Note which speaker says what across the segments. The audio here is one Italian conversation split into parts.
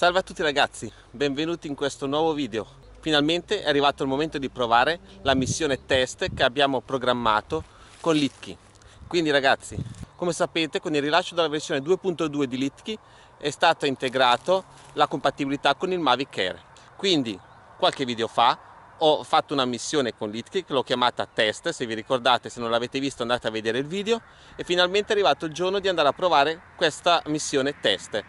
Speaker 1: Salve a tutti ragazzi, benvenuti in questo nuovo video. Finalmente è arrivato il momento di provare la missione test che abbiamo programmato con Litki. Quindi ragazzi, come sapete con il rilascio della versione 2.2 di Litki è stata integrata la compatibilità con il Mavic Air. Quindi qualche video fa ho fatto una missione con Litki, l'ho chiamata test, se vi ricordate, se non l'avete visto andate a vedere il video e finalmente è arrivato il giorno di andare a provare questa missione test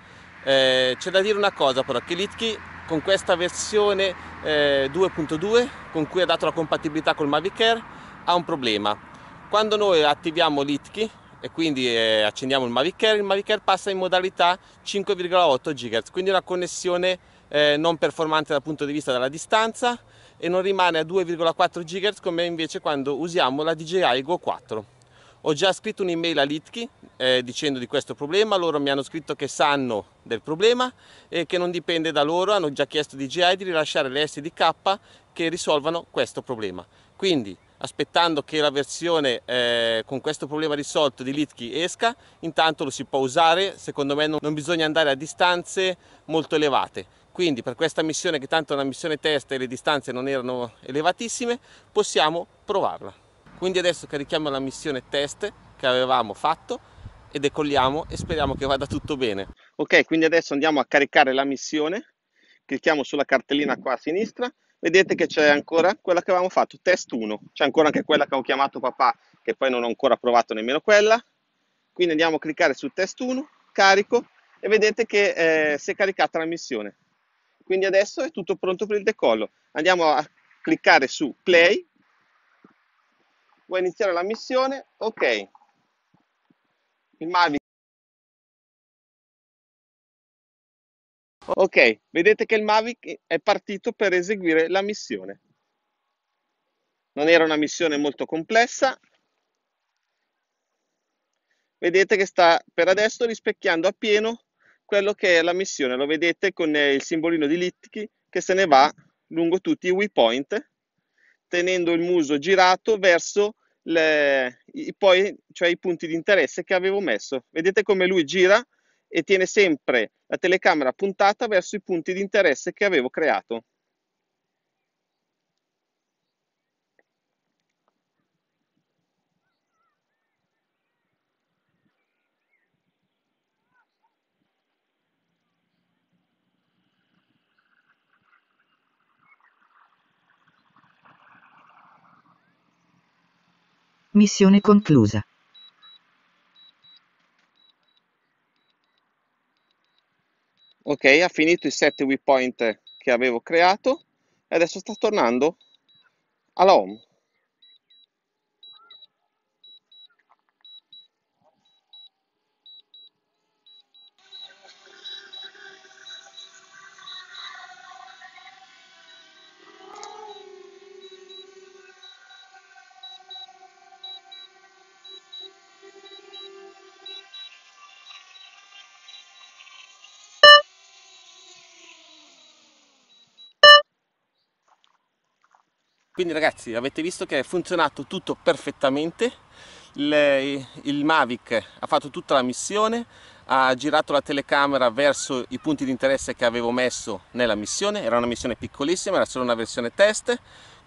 Speaker 1: eh, c'è da dire una cosa però, che l'ITKI con questa versione eh, 2.2 con cui ha dato la compatibilità col Mavic Air ha un problema. Quando noi attiviamo l'ITKI e quindi eh, accendiamo il Mavic Air, il Mavic Air passa in modalità 5,8 GHz, quindi una connessione eh, non performante dal punto di vista della distanza e non rimane a 2,4 GHz come invece quando usiamo la DJI Go 4. Ho già scritto un'email a Litki eh, dicendo di questo problema, loro mi hanno scritto che sanno del problema e che non dipende da loro, hanno già chiesto a DJI di rilasciare le SDK che risolvano questo problema. Quindi aspettando che la versione eh, con questo problema risolto di Litki esca, intanto lo si può usare, secondo me non, non bisogna andare a distanze molto elevate. Quindi per questa missione, che tanto è una missione test e le distanze non erano elevatissime, possiamo provarla. Quindi adesso carichiamo la missione test che avevamo fatto e decolliamo e speriamo che vada tutto bene. Ok, quindi adesso andiamo a caricare la missione, clicchiamo sulla cartellina qua a sinistra, vedete che c'è ancora quella che avevamo fatto, test 1, c'è ancora anche quella che ho chiamato papà, che poi non ho ancora provato nemmeno quella, quindi andiamo a cliccare su test 1, carico e vedete che eh, si è caricata la missione. Quindi adesso è tutto pronto per il decollo, andiamo a cliccare su play vuoi iniziare la missione? Ok. Il Mavic. Ok, vedete che il Mavic è partito per eseguire la missione. Non era una missione molto complessa. Vedete che sta per adesso rispecchiando appieno quello che è la missione. Lo vedete con eh, il simbolino di Littichi che se ne va lungo tutti i waypoint, tenendo il muso girato verso le, i, poi, cioè i punti di interesse che avevo messo. Vedete come lui gira e tiene sempre la telecamera puntata verso i punti di interesse che avevo creato. Missione conclusa. Ok, ha finito i 7 waypoint che avevo creato e adesso sta tornando alla home. Quindi ragazzi avete visto che è funzionato tutto perfettamente, il, il Mavic ha fatto tutta la missione, ha girato la telecamera verso i punti di interesse che avevo messo nella missione, era una missione piccolissima, era solo una versione test,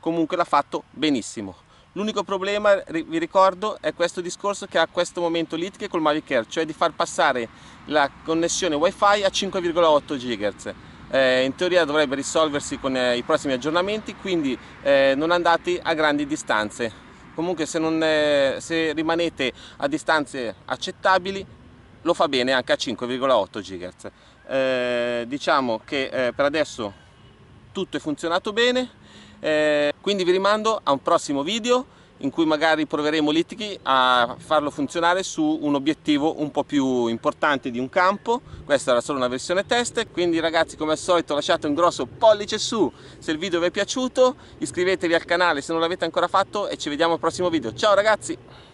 Speaker 1: comunque l'ha fatto benissimo. L'unico problema, vi ricordo, è questo discorso che ha questo momento litiche col Mavic Air, cioè di far passare la connessione wifi a 5,8 GHz eh, in teoria dovrebbe risolversi con eh, i prossimi aggiornamenti, quindi eh, non andate a grandi distanze. Comunque se, non, eh, se rimanete a distanze accettabili lo fa bene anche a 5,8 GHz. Eh, diciamo che eh, per adesso tutto è funzionato bene, quindi vi rimando a un prossimo video in cui magari proveremo l'ITGI a farlo funzionare su un obiettivo un po' più importante di un campo. Questa era solo una versione test, quindi ragazzi come al solito lasciate un grosso pollice su se il video vi è piaciuto, iscrivetevi al canale se non l'avete ancora fatto e ci vediamo al prossimo video. Ciao ragazzi!